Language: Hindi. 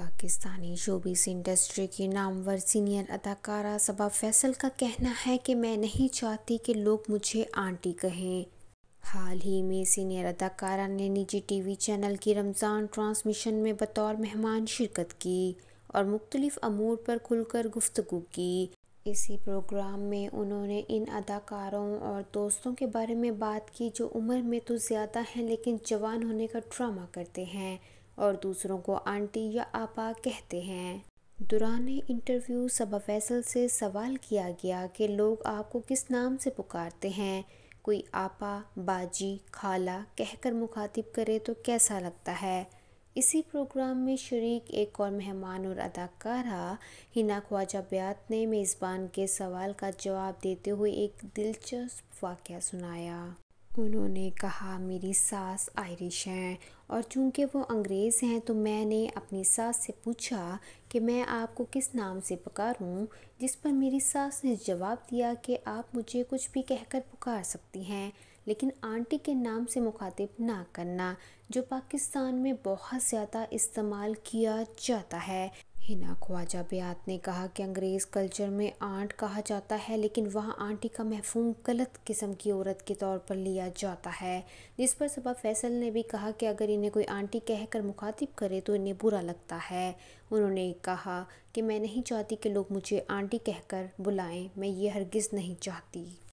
पाकिस्तानी शोबिस इंडस्ट्री की नामवर सीनियर अदाकारा सबा फैसल का कहना है कि मैं नहीं चाहती कि लोग मुझे आंटी कहें हाल ही में सीनियर अदाकारा ने निजी टीवी चैनल की रमज़ान ट्रांसमिशन में बतौर मेहमान शिरकत की और मुख्तलिफ अमूर पर खुलकर गुफ्तु की इसी प्रोग्राम में उन्होंने इन अदाकारों और दोस्तों के बारे में बात की जो उम्र में तो ज़्यादा हैं लेकिन जवान होने का ड्रामा करते हैं और दूसरों को आंटी या आपा कहते हैं दौरान इंटरव्यू सबा फैसल से सवाल किया गया कि लोग आपको किस नाम से पुकारते हैं कोई आपा बाजी खाला कहकर मुखातिब करे तो कैसा लगता है इसी प्रोग्राम में शरीक एक और मेहमान और अदाकारा हिना ख्वाजा ब्यात ने मेज़बान के सवाल का जवाब देते हुए एक दिलचस्प वाक़ सुनाया उन्होंने कहा मेरी सास आयरिश हैं और चूंकि वो अंग्रेज़ हैं तो मैंने अपनी सास से पूछा कि मैं आपको किस नाम से पुकारूं जिस पर मेरी सास ने जवाब दिया कि आप मुझे कुछ भी कहकर पुकार सकती हैं लेकिन आंटी के नाम से मुखातिब ना करना जो पाकिस्तान में बहुत ज़्यादा इस्तेमाल किया जाता है हिना ख्वाजा बयात ने कहा कि अंग्रेज़ कल्चर में आंट कहा जाता है लेकिन वहाँ आंटी का महफूम गलत किस्म की औरत के तौर पर लिया जाता है जिस पर सबा फैसल ने भी कहा कि अगर इन्हें कोई आंटी कहकर मुखातिब करे तो इन्हें बुरा लगता है उन्होंने कहा कि मैं नहीं चाहती कि लोग मुझे आंटी कहकर बुलाएं मैं ये हरगिज़ नहीं चाहती